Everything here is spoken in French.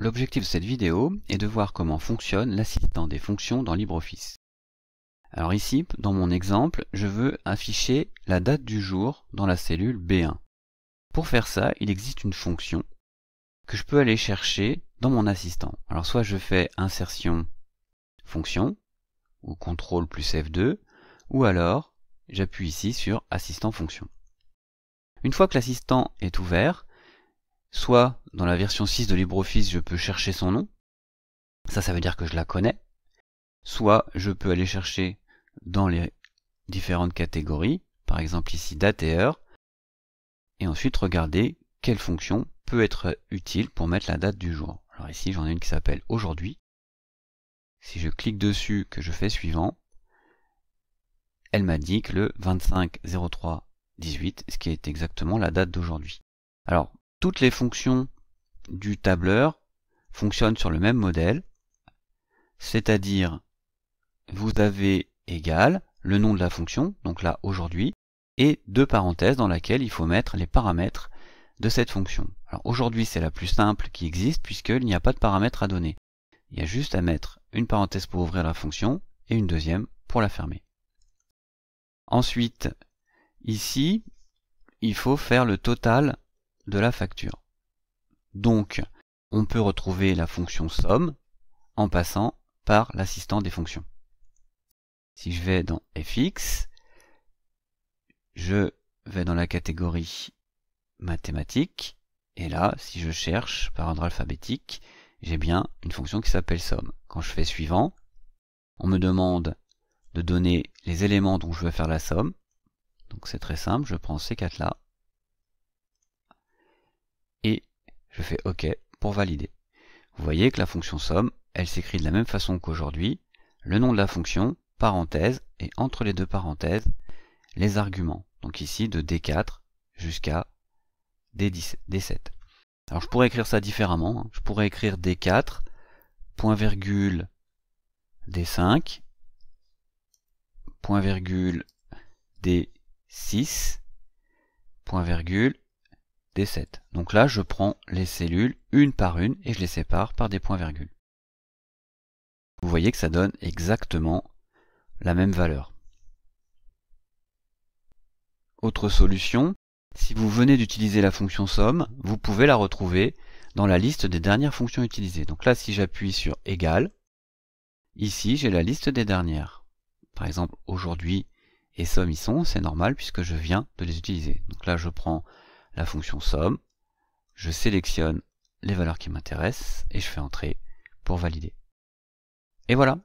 L'objectif de cette vidéo est de voir comment fonctionne l'assistant des fonctions dans LibreOffice. Alors ici, dans mon exemple, je veux afficher la date du jour dans la cellule B1. Pour faire ça, il existe une fonction que je peux aller chercher dans mon assistant. Alors soit je fais insertion fonction, ou CTRL plus F2, ou alors j'appuie ici sur assistant fonction. Une fois que l'assistant est ouvert, soit dans la version 6 de LibreOffice, je peux chercher son nom. Ça, ça veut dire que je la connais. Soit je peux aller chercher dans les différentes catégories, par exemple ici date et heure, et ensuite regarder quelle fonction peut être utile pour mettre la date du jour. Alors ici, j'en ai une qui s'appelle aujourd'hui. Si je clique dessus, que je fais suivant, elle m'indique le 25 03 18, ce qui est exactement la date d'aujourd'hui. Alors, toutes les fonctions du tableur fonctionne sur le même modèle, c'est-à-dire vous avez égal le nom de la fonction, donc là aujourd'hui, et deux parenthèses dans laquelle il faut mettre les paramètres de cette fonction. Alors aujourd'hui c'est la plus simple qui existe puisqu'il n'y a pas de paramètres à donner. Il y a juste à mettre une parenthèse pour ouvrir la fonction et une deuxième pour la fermer. Ensuite, ici, il faut faire le total de la facture. Donc, on peut retrouver la fonction somme en passant par l'assistant des fonctions. Si je vais dans fx, je vais dans la catégorie mathématiques, et là, si je cherche par ordre alphabétique, j'ai bien une fonction qui s'appelle somme. Quand je fais suivant, on me demande de donner les éléments dont je veux faire la somme. Donc c'est très simple, je prends ces quatre là, Je fais OK pour valider. Vous voyez que la fonction somme, elle s'écrit de la même façon qu'aujourd'hui. Le nom de la fonction, parenthèse, et entre les deux parenthèses, les arguments. Donc ici, de D4 jusqu'à d 7 Alors je pourrais écrire ça différemment. Hein. Je pourrais écrire D4, point virgule D5, point virgule D6, point virgule 7. Donc là, je prends les cellules une par une et je les sépare par des points-virgules. Vous voyez que ça donne exactement la même valeur. Autre solution, si vous venez d'utiliser la fonction somme, vous pouvez la retrouver dans la liste des dernières fonctions utilisées. Donc là, si j'appuie sur égal, ici j'ai la liste des dernières. Par exemple, aujourd'hui et somme y sont, c'est normal puisque je viens de les utiliser. Donc là, je prends la fonction somme, je sélectionne les valeurs qui m'intéressent et je fais entrer pour valider. Et voilà,